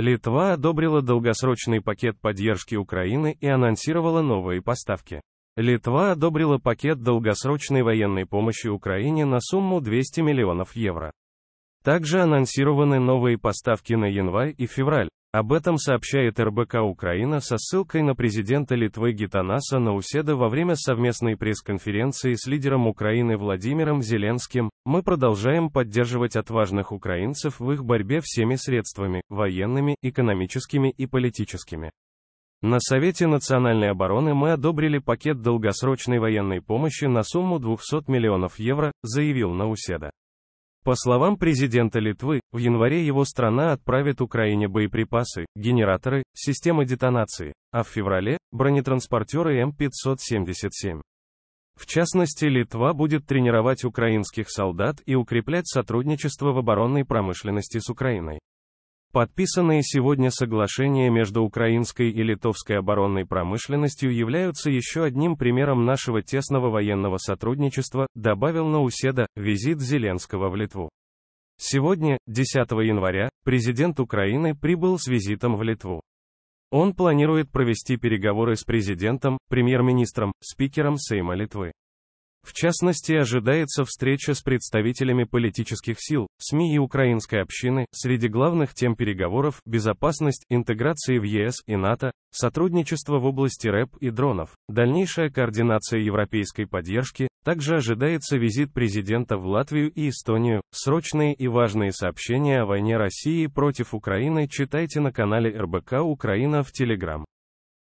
Литва одобрила долгосрочный пакет поддержки Украины и анонсировала новые поставки. Литва одобрила пакет долгосрочной военной помощи Украине на сумму 200 миллионов евро. Также анонсированы новые поставки на январь и февраль. Об этом сообщает РБК Украина со ссылкой на президента Литвы Гитанаса Науседа во время совместной пресс-конференции с лидером Украины Владимиром Зеленским. Мы продолжаем поддерживать отважных украинцев в их борьбе всеми средствами – военными, экономическими и политическими. На Совете национальной обороны мы одобрили пакет долгосрочной военной помощи на сумму 200 миллионов евро, заявил Науседа. По словам президента Литвы, в январе его страна отправит Украине боеприпасы, генераторы, системы детонации, а в феврале – бронетранспортеры М577. В частности, Литва будет тренировать украинских солдат и укреплять сотрудничество в оборонной промышленности с Украиной. Подписанные сегодня соглашения между украинской и литовской оборонной промышленностью являются еще одним примером нашего тесного военного сотрудничества, добавил Науседа, визит Зеленского в Литву. Сегодня, 10 января, президент Украины прибыл с визитом в Литву. Он планирует провести переговоры с президентом, премьер-министром, спикером Сейма Литвы. В частности, ожидается встреча с представителями политических сил, СМИ и украинской общины, среди главных тем переговоров – безопасность, интеграции в ЕС и НАТО, сотрудничество в области РЭП и дронов, дальнейшая координация европейской поддержки, также ожидается визит президента в Латвию и Эстонию. Срочные и важные сообщения о войне России против Украины читайте на канале РБК Украина в Телеграм.